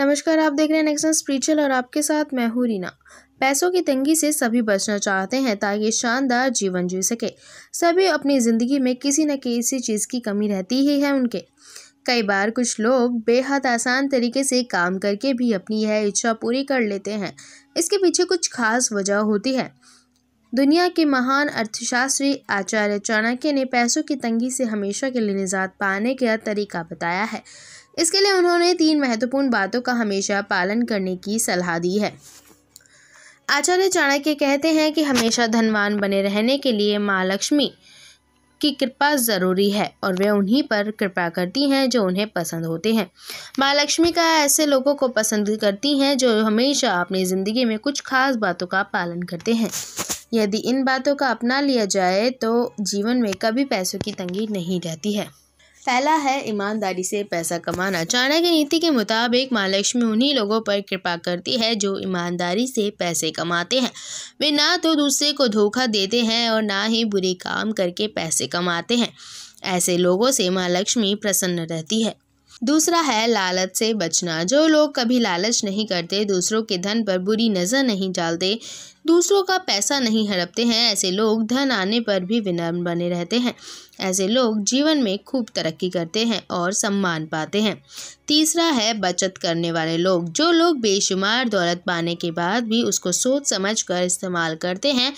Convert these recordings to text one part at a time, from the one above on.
नमस्कार आप देख रहे हैं नेक्सन स्प्रिचुअल और आपके साथ मैं हूँ रीना पैसों की तंगी से सभी बचना चाहते हैं ताकि शानदार जीवन जी सके सभी अपनी ज़िंदगी में किसी न किसी चीज़ की कमी रहती ही है उनके कई बार कुछ लोग बेहद आसान तरीके से काम करके भी अपनी यह इच्छा पूरी कर लेते हैं इसके पीछे कुछ खास वजह होती है दुनिया के महान अर्थशास्त्री आचार्य चाणक्य ने पैसों की तंगी से हमेशा के लिए निजात पाने का तरीका बताया है इसके लिए उन्होंने तीन महत्वपूर्ण बातों का हमेशा पालन करने की सलाह दी है आचार्य चाणक्य कहते हैं कि हमेशा धनवान बने रहने के लिए माँ लक्ष्मी की कृपा ज़रूरी है और वे उन्हीं पर कृपा करती हैं जो उन्हें पसंद होते हैं माँ लक्ष्मी का ऐसे लोगों को पसंद करती हैं जो हमेशा अपनी ज़िंदगी में कुछ खास बातों का पालन करते हैं यदि इन बातों का अपना लिया जाए तो जीवन में कभी पैसों की तंगी नहीं रहती है पहला है ईमानदारी से पैसा कमाना चाणक्य नीति के मुताबिक माँ लक्ष्मी उन्हीं लोगों पर कृपा करती है जो ईमानदारी से पैसे कमाते हैं वे ना तो दूसरे को धोखा देते हैं और ना ही बुरे काम करके पैसे कमाते हैं ऐसे लोगों से माँ लक्ष्मी प्रसन्न रहती है दूसरा है लालच से बचना जो लोग कभी लालच नहीं करते दूसरों के धन पर बुरी नज़र नहीं डालते दूसरों का पैसा नहीं हड़पते हैं ऐसे लोग धन आने पर भी विनम्र बने रहते हैं ऐसे लोग जीवन में खूब तरक्की करते हैं और सम्मान पाते हैं तीसरा है बचत करने वाले लोग जो लोग बेशुमार दौलत पाने के बाद भी उसको सोच समझ कर इस्तेमाल करते हैं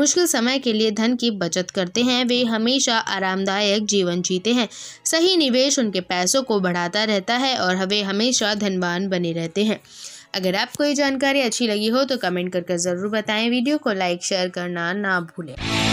मुश्किल समय के लिए धन की बचत करते हैं वे हमेशा आरामदायक जीवन जीते हैं सही निवेश उनके पैसों को बढ़ाता रहता है और वे हमेशा धनवान बने रहते हैं अगर आपको ये जानकारी अच्छी लगी हो तो कमेंट करके ज़रूर बताएं वीडियो को लाइक शेयर करना ना भूलें